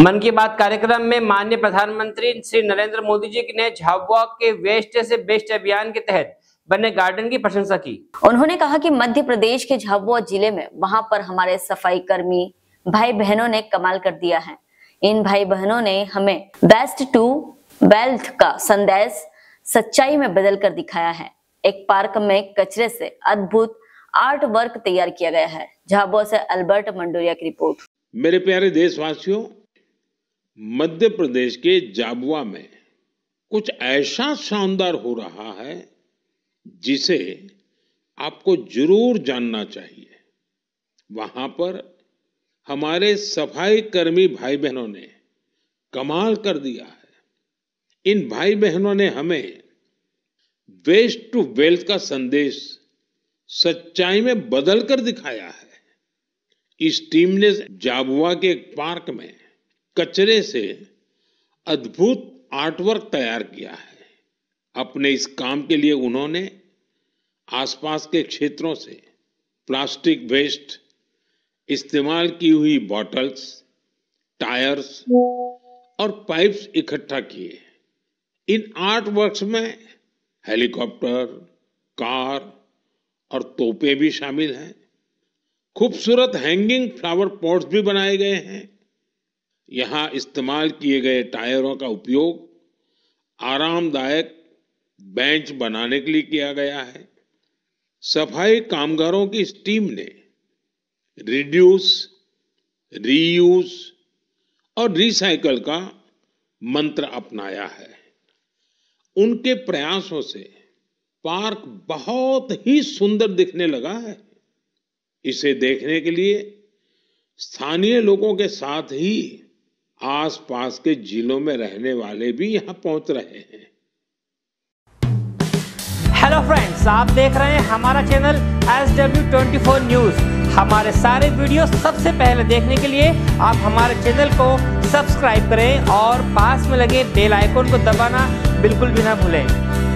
मन की बात कार्यक्रम में माननीय प्रधानमंत्री श्री नरेंद्र मोदी जी ने झाबुआ के वेस्ट से बेस्ट अभियान के तहत बने गार्डन की प्रशंसा की उन्होंने कहा कि मध्य प्रदेश के झाबुआ जिले में वहां पर हमारे सफाई कर्मी भाई बहनों ने कमाल कर दिया है इन भाई बहनों ने हमें बेस्ट टू वेल्थ का संदेश सच्चाई में बदल कर दिखाया है एक पार्क में कचरे से अद्भुत आर्ट वर्क तैयार किया गया है झाबुआ से अल्बर्ट मंडोरिया की रिपोर्ट मेरे प्यारे देशवासियों मध्य प्रदेश के जाबुआ में कुछ ऐसा शानदार हो रहा है जिसे आपको जरूर जानना चाहिए वहां पर हमारे सफाई कर्मी भाई बहनों ने कमाल कर दिया है इन भाई बहनों ने हमें वेस्ट टू वेल्थ का संदेश सच्चाई में बदल कर दिखाया है इस टीम ने जाबुआ के एक पार्क में कचरे से अद्भुत आर्टवर्क तैयार किया है अपने इस काम के लिए उन्होंने आसपास के क्षेत्रों से प्लास्टिक वेस्ट इस्तेमाल की हुई बॉटल्स टायर्स और पाइप्स इकट्ठा किए इन आर्ट वर्क्स में हेलीकॉप्टर कार और तोपें भी शामिल हैं खूबसूरत हैंगिंग फ्लावर पॉट्स भी बनाए गए हैं यहां इस्तेमाल किए गए टायरों का उपयोग आरामदायक बेंच बनाने के लिए किया गया है सफाई कामगारों की इस टीम ने रिड्यूस रीयूज और रिसाइकल का मंत्र अपनाया है उनके प्रयासों से पार्क बहुत ही सुंदर दिखने लगा है इसे देखने के लिए स्थानीय लोगों के साथ ही आसपास के जिलों में रहने वाले भी यहाँ पहुँच रहे हैं हेलो फ्रेंड्स आप देख रहे हैं हमारा channel S W twenty four news हमारे सारे वीडियो सबसे पहले देखने के लिए आप हमारे चैनल को सब्सक्राइब करें और पास में लगे बेल आइकोन को दबाना बिल्कुल भी ना भूलें